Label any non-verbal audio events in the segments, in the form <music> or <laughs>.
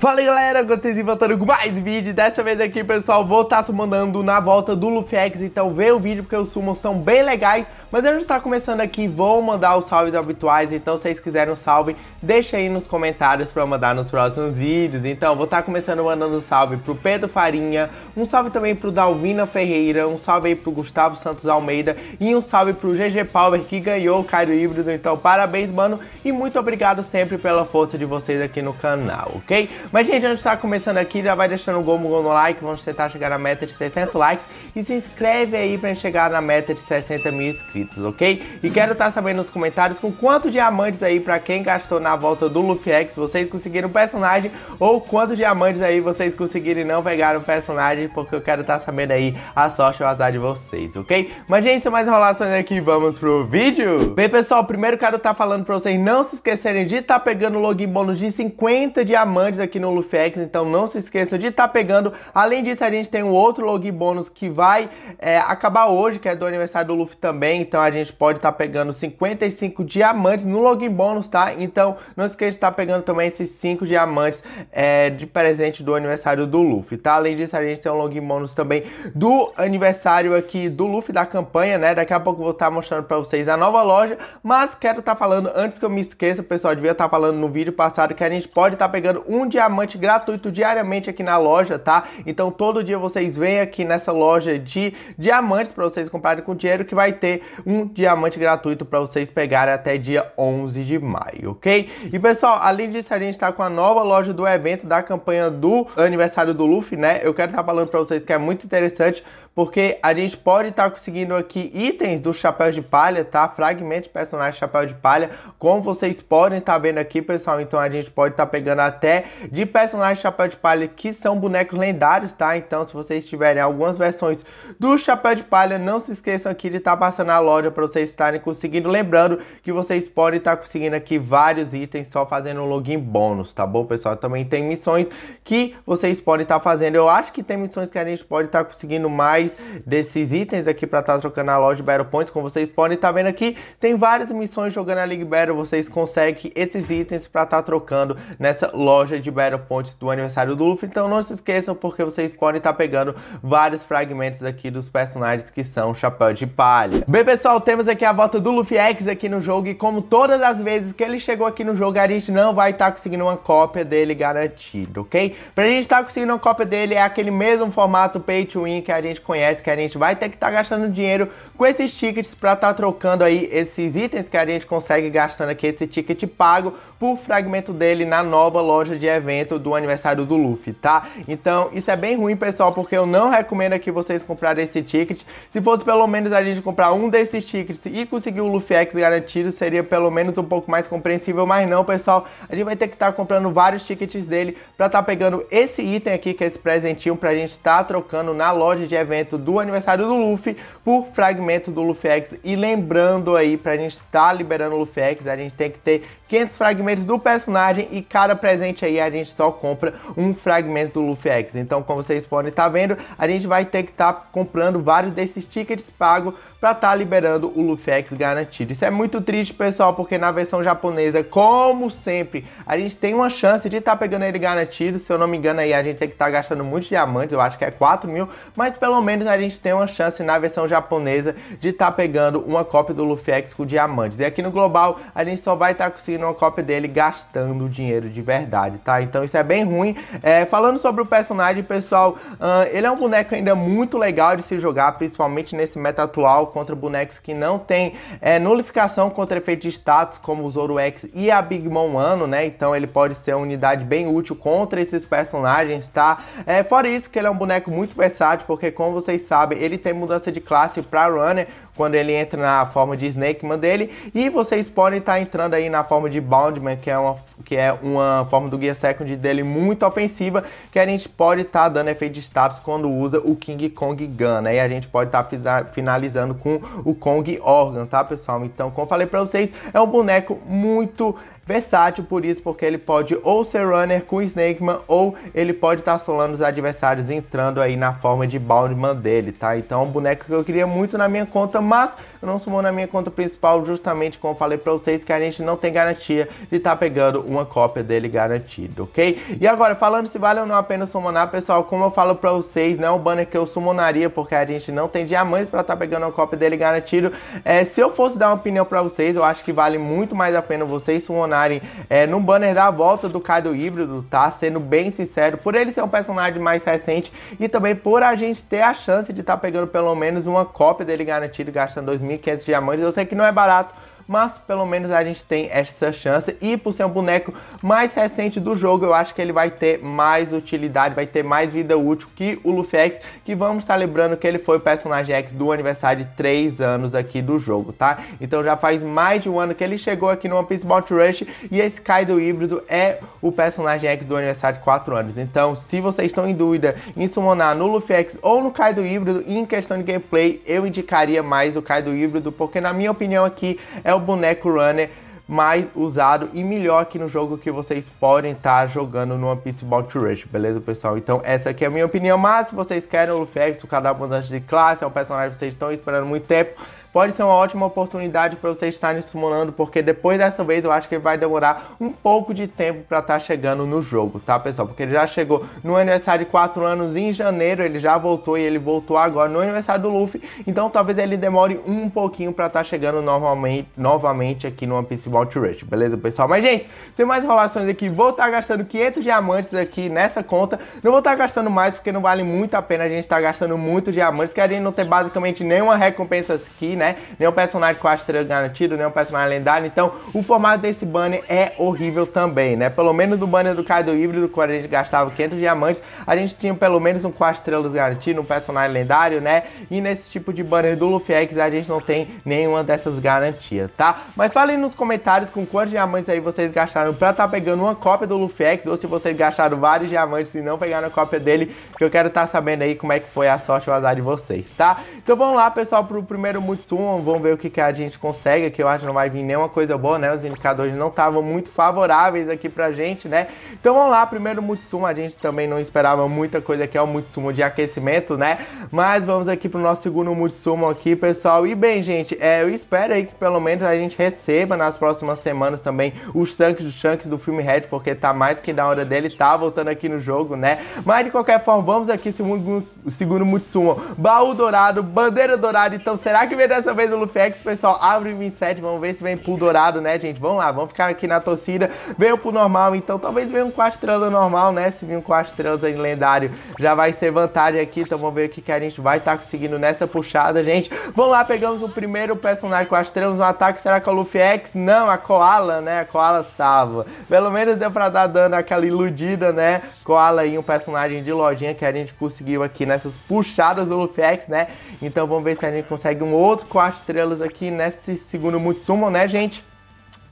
Fala galera, vocês e voltando com mais vídeo. Dessa vez aqui, pessoal, vou estar tá sumando na volta do Luffy X. Então vê o vídeo porque os sumos são bem legais. Mas eu já está começando aqui, vou mandar os salves habituais. Então se vocês quiserem um salve, deixa aí nos comentários para mandar nos próximos vídeos. Então vou estar tá começando mandando um salve pro Pedro Farinha, um salve também pro Dalvina Ferreira, um salve aí pro Gustavo Santos Almeida e um salve pro GG Power que ganhou o Cairo Híbrido. Então parabéns, mano, e muito obrigado sempre pela força de vocês aqui no canal, ok? Mas, gente, antes de tá estar começando aqui, já vai deixando o gomo no like. Vamos tentar chegar na meta de 600 likes. E se inscreve aí pra chegar na meta de 60 mil inscritos, ok? E quero estar tá sabendo nos comentários com quantos diamantes aí pra quem gastou na volta do Luffy X vocês conseguiram o personagem ou quantos diamantes aí vocês conseguiram e não pegaram o personagem, porque eu quero estar tá sabendo aí a sorte o azar de vocês, ok? Mas, gente, sem mais enrolações aqui, vamos pro vídeo? Bem, pessoal, primeiro quero estar falando pra vocês não se esquecerem de estar pegando o login bônus de 50 diamantes aqui no Lufex, então não se esqueçam de estar tá pegando. Além disso, a gente tem um outro log bônus que vai é, acabar hoje, que é do aniversário do Luffy também, então a gente pode estar tá pegando 55 diamantes no login bônus, tá? Então não se esqueça de estar tá pegando também esses 5 diamantes é, de presente do aniversário do Luffy, tá? Além disso, a gente tem um login bônus também do aniversário aqui do Luffy da campanha, né? Daqui a pouco eu vou estar tá mostrando pra vocês a nova loja, mas quero estar tá falando, antes que eu me esqueça, pessoal, devia estar tá falando no vídeo passado que a gente pode estar pegando um diamante diamante gratuito diariamente aqui na loja, tá? Então todo dia vocês vêm aqui nessa loja de diamantes para vocês comprarem com dinheiro que vai ter um diamante gratuito para vocês pegarem até dia 11 de maio, ok? E pessoal, além disso a gente tá com a nova loja do evento da campanha do aniversário do Luffy, né? Eu quero estar tá falando para vocês que é muito interessante porque a gente pode estar tá conseguindo aqui itens do chapéu de palha, tá? Fragmentos de chapéu de palha, como vocês podem estar tá vendo aqui, pessoal. Então a gente pode estar tá pegando até de de personagens Chapéu de Palha que são bonecos lendários, tá? Então, se vocês tiverem algumas versões do Chapéu de Palha, não se esqueçam aqui de estar tá passando na loja para vocês estarem conseguindo. Lembrando que vocês podem estar tá conseguindo aqui vários itens só fazendo um login bônus, tá bom, pessoal? Também tem missões que vocês podem estar tá fazendo. Eu acho que tem missões que a gente pode estar tá conseguindo mais desses itens aqui para estar tá trocando na loja Battle Points, como vocês podem estar tá vendo aqui. Tem várias missões jogando a League Battle, vocês conseguem esses itens para estar trocando nessa loja de Battle PowerPoint do aniversário do Luffy. Então não se esqueçam, porque vocês podem estar tá pegando vários fragmentos aqui dos personagens que são Chapéu de Palha. Bem, pessoal, temos aqui a volta do Luffy X aqui no jogo. E como todas as vezes que ele chegou aqui no jogo, a gente não vai estar tá conseguindo uma cópia dele garantido, ok? Pra gente estar tá conseguindo uma cópia dele, é aquele mesmo formato pay to win que a gente conhece, que a gente vai ter que estar tá gastando dinheiro com esses tickets pra estar tá trocando aí esses itens que a gente consegue gastando aqui esse ticket pago por fragmento dele na nova loja de eventos do aniversário do Luffy, tá? Então isso é bem ruim, pessoal, porque eu não recomendo que vocês comprarem esse ticket. Se fosse pelo menos a gente comprar um desses tickets e conseguir o Luffy X garantido, seria pelo menos um pouco mais compreensível, mas não, pessoal. A gente vai ter que estar tá comprando vários tickets dele pra estar tá pegando esse item aqui, que é esse presentinho, pra gente estar tá trocando na loja de evento do aniversário do Luffy por fragmento do Luffy X. E lembrando aí, pra gente estar tá liberando o Luffy X, a gente tem que ter 500 fragmentos do personagem e cada presente aí a gente gente só compra um fragmento do Luffy X. Então, como vocês podem estar tá vendo, a gente vai ter que estar tá comprando vários desses tickets pagos para estar tá liberando o Lufex garantido. Isso é muito triste, pessoal, porque na versão japonesa, como sempre, a gente tem uma chance de estar tá pegando ele garantido. Se eu não me engano, aí a gente tem que estar tá gastando muitos diamantes, eu acho que é 4 mil, mas pelo menos a gente tem uma chance na versão japonesa de estar tá pegando uma cópia do Lufex com diamantes. E aqui no global, a gente só vai estar tá conseguindo uma cópia dele gastando dinheiro de verdade, tá? Então isso é bem ruim. É, falando sobre o personagem, pessoal, uh, ele é um boneco ainda muito legal de se jogar, principalmente nesse meta atual contra bonecos que não tem é, nulificação contra efeito de status, como o X e a Big Mom Ano, né? Então ele pode ser uma unidade bem útil contra esses personagens, tá? É, fora isso, que ele é um boneco muito versátil, porque como vocês sabem, ele tem mudança de classe para Runner, quando ele entra na forma de Snake Man dele. E vocês podem estar tá entrando aí na forma de Boundman, que é uma, que é uma forma do Gear Second dele muito ofensiva, que a gente pode estar tá dando efeito de status quando usa o King Kong Gun, né? E a gente pode estar tá finalizando com o Kong Organ, tá, pessoal? Então, como falei pra vocês, é um boneco muito versátil por isso, porque ele pode ou ser runner com Snakeman ou ele pode estar tá solando os adversários entrando aí na forma de Boundman dele, tá? Então é um boneco que eu queria muito na minha conta, mas eu não sumou na minha conta principal justamente como eu falei pra vocês que a gente não tem garantia de estar tá pegando uma cópia dele garantido, ok? E agora, falando se vale ou não a pena summonar, pessoal, como eu falo pra vocês, não é um banner que eu summonaria porque a gente não tem diamantes pra estar tá pegando uma cópia dele garantido. É, se eu fosse dar uma opinião pra vocês, eu acho que vale muito mais a pena vocês summonar personagem é, no banner da volta do Kaido Híbrido, tá? Sendo bem sincero, por ele ser um personagem mais recente e também por a gente ter a chance de estar tá pegando pelo menos uma cópia dele garantido gastando 2.500 diamantes. Eu sei que não é barato, mas pelo menos a gente tem essa chance. E por ser um boneco mais recente do jogo, eu acho que ele vai ter mais utilidade, vai ter mais vida útil que o Luffy X que vamos estar lembrando que ele foi o personagem X do aniversário de 3 anos aqui do jogo, tá? Então já faz mais de um ano que ele chegou aqui no One Piece Bolt Rush e esse Kaido híbrido é o personagem X do aniversário de 4 anos. Então, se vocês estão em dúvida em summonar no Luffy X ou no Kaido híbrido, em questão de gameplay, eu indicaria mais o Kaido híbrido, porque na minha opinião aqui é o boneco runner mais usado e melhor aqui no jogo que vocês podem estar tá jogando no One Piece Bounty Rush, beleza, pessoal? Então, essa aqui é a minha opinião, mas se vocês querem o Luffy o canal abundante de classe, é um personagem que vocês estão esperando muito tempo, pode ser uma ótima oportunidade para você estar simulando, porque depois dessa vez eu acho que ele vai demorar um pouco de tempo para estar tá chegando no jogo, tá pessoal? Porque ele já chegou no aniversário de 4 anos em janeiro, ele já voltou e ele voltou agora no aniversário do Luffy, então talvez ele demore um pouquinho para estar tá chegando novamente, novamente aqui no One Piece World Rush, beleza pessoal? Mas gente, sem mais enrolações aqui, vou estar tá gastando 500 diamantes aqui nessa conta, não vou estar tá gastando mais porque não vale muito a pena a gente estar tá gastando muito diamantes, que a gente não tem basicamente nenhuma recompensa aqui, né? Nenhum personagem com estrelas garantido, nenhum personagem lendário. Então, o formato desse banner é horrível também, né? Pelo menos do banner do Kaido Híbrido, quando a gente gastava 500 diamantes, a gente tinha pelo menos um 4 estrelas garantido, um personagem lendário, né? E nesse tipo de banner do Luffy X, a gente não tem nenhuma dessas garantias, tá? Mas falem nos comentários com quantos diamantes aí vocês gastaram pra estar tá pegando uma cópia do Luffy X, ou se vocês gastaram vários diamantes e não pegaram a cópia dele, que eu quero estar tá sabendo aí como é que foi a sorte e o azar de vocês, tá? Então vamos lá, pessoal, pro primeiro muito consumam, vão ver o que, que a gente consegue, que eu acho que não vai vir nenhuma coisa boa, né? Os indicadores não estavam muito favoráveis aqui pra gente, né? Então vamos lá, primeiro Mutsumo, a gente também não esperava muita coisa aqui é o Mutsumo de aquecimento, né? Mas vamos aqui pro nosso segundo Mutsumo aqui, pessoal. E bem, gente, é, eu espero aí que pelo menos a gente receba nas próximas semanas também os tanques do Shanks do filme Red, porque tá mais que da hora dele, tá voltando aqui no jogo, né? Mas de qualquer forma, vamos aqui segundo, segundo Mutsumo. Baú dourado, bandeira dourada, então será que vem dessa dessa vez o Lufex, pessoal, abre 27, vamos ver se vem pool dourado, né, gente? Vamos lá, vamos ficar aqui na torcida. Veio pro normal, então talvez venha um 4 estrelas normal, né? Se vir um 4 estrelas em lendário, já vai ser vantagem aqui. Então vamos ver o que, que a gente vai estar tá conseguindo nessa puxada, gente. Vamos lá, pegamos o primeiro personagem 4 estrelas no ataque. Será que é o Lufex? Não, a Koala, né? A Koala salva. Pelo menos deu pra dar dano aquela iludida, né? Koala aí, um personagem de lojinha que a gente conseguiu aqui nessas puxadas do Lufex, né? Então vamos ver se a gente consegue um outro quatro estrelas aqui nesse segundo Mutsumo, né, gente?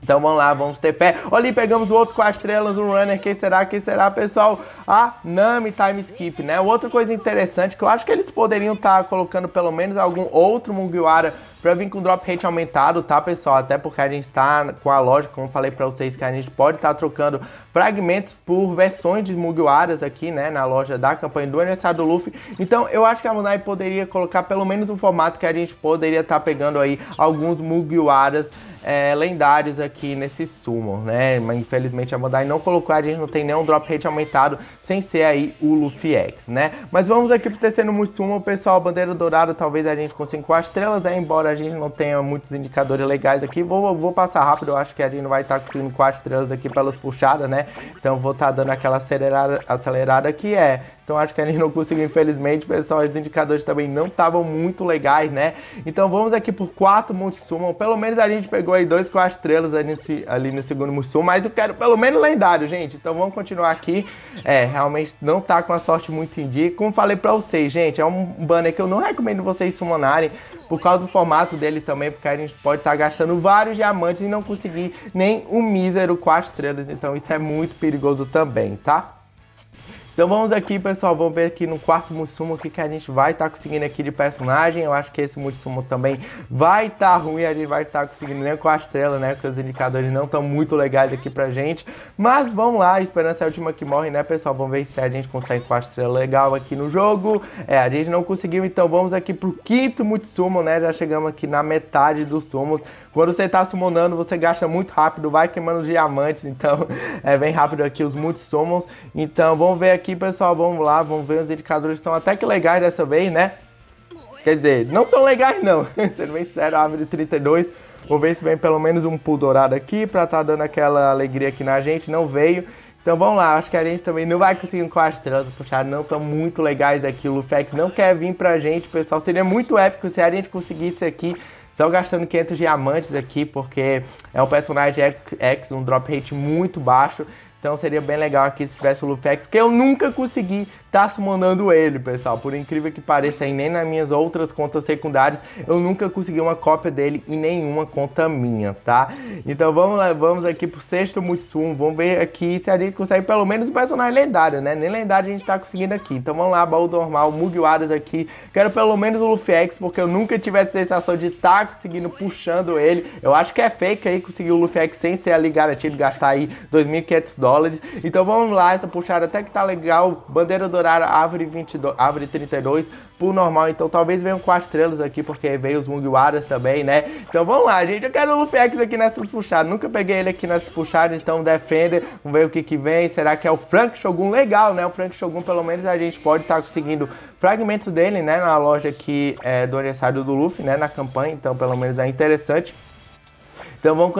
Então vamos lá, vamos ter pé Olha, pegamos o outro com as estrelas, um runner. Quem será? Quem será, pessoal? A Nami Time Skip, né? Outra coisa interessante que eu acho que eles poderiam estar tá colocando pelo menos algum outro Mugiwara para vir com drop rate aumentado, tá, pessoal? Até porque a gente tá com a lógica, como falei para vocês, que a gente pode estar tá trocando fragmentos por versões de Mugiwaras aqui, né, na loja da campanha do aniversário do Luffy. Então, eu acho que a Munai poderia colocar pelo menos um formato que a gente poderia estar tá pegando aí alguns Mugiwaras é, lendários aqui nesse sumo, né? Mas infelizmente a Bandai não colocou, a gente não tem nenhum drop rate aumentado sem ser aí o Luffy X, né? Mas vamos aqui pro terceiro sumo, pessoal, bandeira dourada, talvez a gente consiga com as estrelas, né? Embora embora a gente não tenha muitos indicadores legais aqui, vou, vou passar rápido, eu acho que a gente não vai estar tá conseguindo quatro estrelas aqui pelas puxadas, né? Então vou estar tá dando aquela acelerada, acelerada que é então acho que a gente não conseguiu, infelizmente, pessoal. Os indicadores também não estavam muito legais, né? Então vamos aqui por quatro Multisumon. Pelo menos a gente pegou aí dois quatro estrelas ali, ali no segundo Multisumon, mas eu quero pelo menos lendário, gente. Então vamos continuar aqui. É, realmente não tá com a sorte muito em dia. Como falei pra vocês, gente, é um banner que eu não recomendo vocês summonarem, por causa do formato dele também, porque a gente pode estar tá gastando vários diamantes e não conseguir nem um mísero quatro estrelas, então isso é muito perigoso também, tá? Então vamos aqui, pessoal, vamos ver aqui no quarto Mussumo o que, que a gente vai estar tá conseguindo aqui de personagem. Eu acho que esse Mussumo também vai estar tá ruim, a gente vai estar tá conseguindo nem com a estrela, né? Porque os indicadores não estão muito legais aqui pra gente. Mas vamos lá, a esperança é a última que morre, né, pessoal? Vamos ver se a gente consegue com a estrela legal aqui no jogo. É, a gente não conseguiu, então vamos aqui pro quinto Mutsumo, né? Já chegamos aqui na metade dos sumos. Quando você tá summonando, você gasta muito rápido, vai queimando diamantes, então <laughs> é bem rápido aqui os muitos summons Então vamos ver aqui, pessoal, vamos lá, vamos ver os indicadores estão até que legais dessa vez, né? Quer dizer, não tão legais não, <laughs> sendo bem sério, a árvore 32... Vou ver se vem pelo menos um pool dourado aqui pra tá dando aquela alegria aqui na gente, não veio. Então vamos lá, acho que a gente também não vai conseguir um as estrelas, puxar não tão muito legais aqui, o Lufex não quer vir pra gente, pessoal, seria muito épico se a gente conseguisse aqui só gastando 500 diamantes aqui, porque é um personagem X, um drop rate muito baixo então seria bem legal aqui se tivesse o Lufex que eu nunca consegui estar tá summonando ele, pessoal. Por incrível que pareça, e nem nas minhas outras contas secundárias, eu nunca consegui uma cópia dele em nenhuma conta minha, tá? Então vamos lá, vamos aqui pro sexto Mutsum, vamos ver aqui se a gente consegue pelo menos um personagem lendário, né? Nem lendário a gente tá conseguindo aqui. Então vamos lá, baú normal, Mugiwaras aqui. Quero pelo menos o Lufex porque eu nunca tive a sensação de estar tá conseguindo puxando ele. Eu acho que é fake aí conseguir o Lufex sem ser ali garantido, gastar aí 2.500 dólares dólares. Então vamos lá, essa puxada até que tá legal. Bandeira dourada, árvore, 22, árvore 32 por normal. Então talvez venham quatro estrelas aqui, porque veio os Mugiwaras também, né? Então vamos lá, gente. Eu quero o Lufex aqui nessas puxadas. Nunca peguei ele aqui nessas puxadas, então defender. Vamos ver o que que vem. Será que é o Frank Shogun? Legal, né? O Frank Shogun, pelo menos a gente pode estar tá conseguindo fragmentos dele, né? Na loja aqui é, do aniversário do Luffy, né? Na campanha. Então pelo menos é interessante. Então vamos,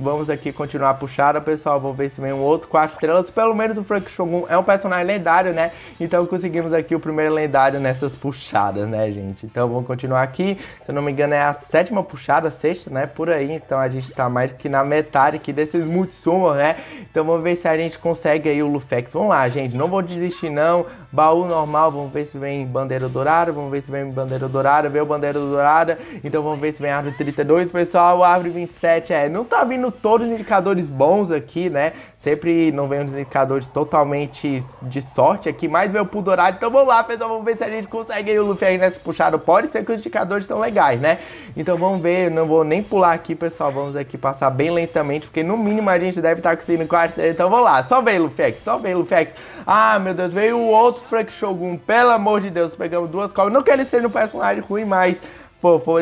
vamos aqui continuar a puxada, pessoal. Vamos ver se vem um outro quatro estrelas. Pelo menos o Frank Shogun é um personagem lendário, né? Então conseguimos aqui o primeiro lendário nessas puxadas, né, gente? Então vamos continuar aqui. Se eu não me engano é a sétima puxada, sexta, né? Por aí. Então a gente tá mais que na metade aqui desses multisumos, né? Então vamos ver se a gente consegue aí o Lufex. Vamos lá, gente. Não vou desistir, não. Baú normal, vamos ver se vem bandeira dourada. Vamos ver se vem bandeira dourada. Veio bandeira dourada. Então vamos ver se vem árvore 32, pessoal. Árvore 27. 7 é, não tá vindo todos os indicadores bons aqui, né? Sempre não vem os indicadores totalmente de sorte aqui, mas veio pro dourado. Então vamos lá, pessoal, vamos ver se a gente consegue o Luffy aí nessa puxada. Pode ser que os indicadores estão legais, né? Então vamos ver, não vou nem pular aqui, pessoal. Vamos aqui passar bem lentamente, porque no mínimo a gente deve estar tá conseguindo quarto. Então vamos lá, só vem, Lufex, só vem, Lufex. Ah, meu Deus, veio o outro Frank Shogun, pelo amor de Deus. Pegamos duas cobras. Não que ele seja um personagem ruim, mas, pô, pô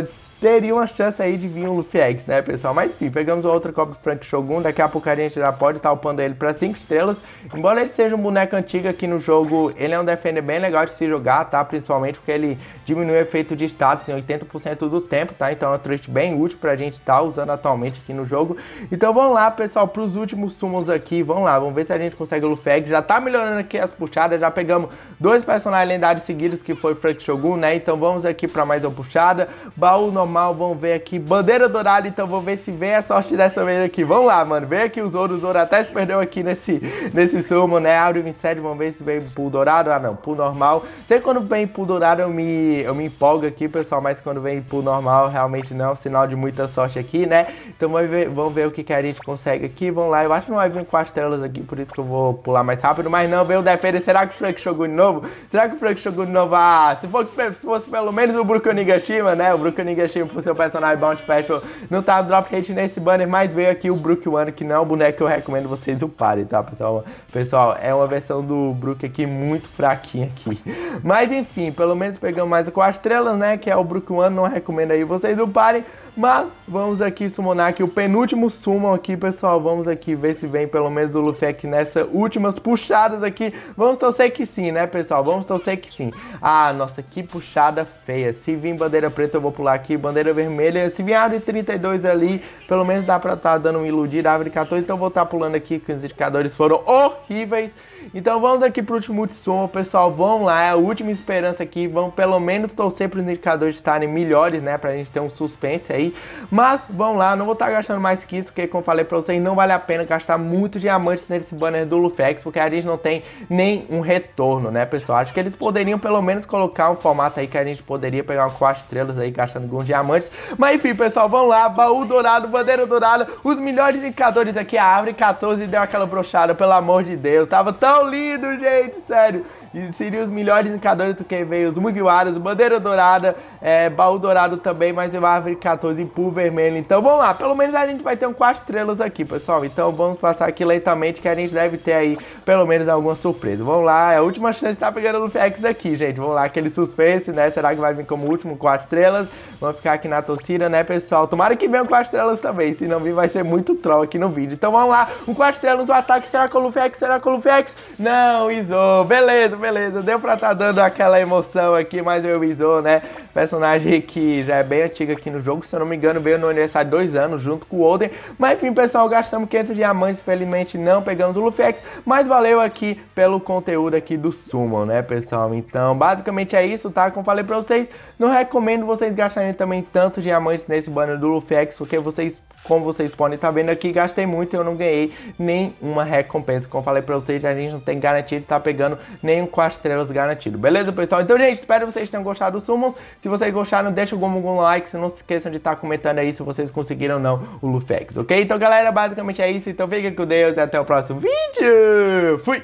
teria uma chance aí de vir um Lufiex, né, pessoal? Mas enfim, pegamos outra Copa Frank Shogun, daqui a pouco a gente já pode estar tá upando ele para 5 estrelas. Embora ele seja um boneco antigo aqui no jogo, ele é um defender bem legal de se jogar, tá? Principalmente porque ele diminui o efeito de status em 80% do tempo, tá? Então é um trait bem útil pra gente estar tá usando atualmente aqui no jogo. Então vamos lá, pessoal, pros últimos summons aqui, vamos lá, vamos ver se a gente consegue o Lufiex. Já tá melhorando aqui as puxadas, já pegamos dois personagens lendários seguidos que foi Frank Shogun, né? Então vamos aqui para mais uma puxada. Baú normal normal, vamos ver aqui. Bandeira dourada, então vou ver se vem a sorte dessa vez aqui. Vamos lá, mano. Vem aqui o Zoro. O Zoro até se perdeu aqui nesse, nesse sumo, né? Abre o 27, vamos ver se vem pool dourado. Ah, não, pool normal. sei quando vem pool dourado eu me, eu me empolgo aqui, pessoal. Mas quando vem pool normal, realmente não. É sinal de muita sorte aqui, né? Então vamos ver, vamos ver o que, que a gente consegue aqui. Vamos lá. Eu acho que não vai vir com as telas aqui, por isso que eu vou pular mais rápido. Mas não, veio o defender. Será que o Frank chegou de novo? Será que o Frank de novo? Ah, se, for, se fosse pelo menos o Bruco né? O Bruco motivo pro seu personagem Bounty Festival não tá drop rate nesse banner, mas veio aqui o Brook One, que não é o boneco que eu recomendo vocês uparem, tá, pessoal? Pessoal, é uma versão do Brook aqui muito fraquinha aqui. Mas enfim, pelo menos pegamos mais com as estrelas, né, que é o Brook One, não recomendo aí vocês uparem. Mas vamos aqui summonar aqui o penúltimo summon aqui, pessoal. Vamos aqui ver se vem pelo menos o Luffy aqui nessas últimas puxadas aqui. Vamos torcer que sim, né, pessoal? Vamos torcer que sim. Ah, nossa, que puxada feia. Se vir bandeira preta, eu vou pular aqui. Bandeira vermelha. Se vir árvore 32 ali, pelo menos dá pra estar tá dando um iludir. Árvore 14, então eu vou estar tá pulando aqui, que os indicadores foram horríveis. Então vamos aqui pro último som, pessoal. Vamos lá, é a última esperança aqui. Vamos pelo menos torcer para os indicadores estarem melhores, né? Pra gente ter um suspense aí. Mas vamos lá, não vou estar tá gastando mais que isso, porque como falei pra vocês, não vale a pena gastar muito diamantes nesse banner do Lufex, porque a gente não tem nem um retorno, né, pessoal? Acho que eles poderiam pelo menos colocar um formato aí que a gente poderia pegar com as estrelas aí, gastando alguns diamantes. Mas enfim, pessoal, vamos lá. Baú dourado, bandeira dourada, os melhores indicadores aqui. A árvore 14 deu aquela brochada, pelo amor de Deus. Tava tão Tchau, lindo, gente, sério seriam os melhores indicadores do que veio os Mugiwaras, Bandeira Dourada, é, Baú Dourado também, mas o Árvore 14 em Pool Vermelho. Então vamos lá, pelo menos a gente vai ter um quatro estrelas aqui, pessoal. Então vamos passar aqui lentamente que a gente deve ter aí pelo menos alguma surpresa. Vamos lá, é a última chance de tá estar pegando o Luffy X aqui, gente. Vamos lá, aquele suspense, né? Será que vai vir como último quatro estrelas? Vamos ficar aqui na torcida, né, pessoal? Tomara que venham um quatro estrelas também, se não vir vai ser muito troll aqui no vídeo. Então vamos lá, um quatro estrelas, o um ataque, será com o Luffy X? Será com o Luffy X? Não, Izo, beleza, beleza beleza. Deu pra tá dando aquela emoção aqui, mas eu visou, né? personagem que já é bem antiga aqui no jogo, se eu não me engano, veio no aniversário de dois anos, junto com o Oden. Mas enfim, pessoal, gastamos 500 diamantes, infelizmente não pegamos o Lufex, mas valeu aqui pelo conteúdo aqui do Summon, né, pessoal? Então, basicamente é isso, tá? Como falei pra vocês, não recomendo vocês gastarem também tantos diamantes nesse banner do X, porque vocês como vocês podem estar tá vendo aqui, gastei muito e eu não ganhei nenhuma recompensa. Como falei pra vocês, a gente não tem garantido, tá pegando nenhum as estrelas garantido. Beleza, pessoal? Então, gente, espero que vocês tenham gostado do Summons. Se vocês gostaram, deixa algum like. Se não se esqueçam de estar tá comentando aí se vocês conseguiram ou não o Lufex, ok? Então, galera, basicamente é isso. Então, fica com Deus e até o próximo vídeo. Fui!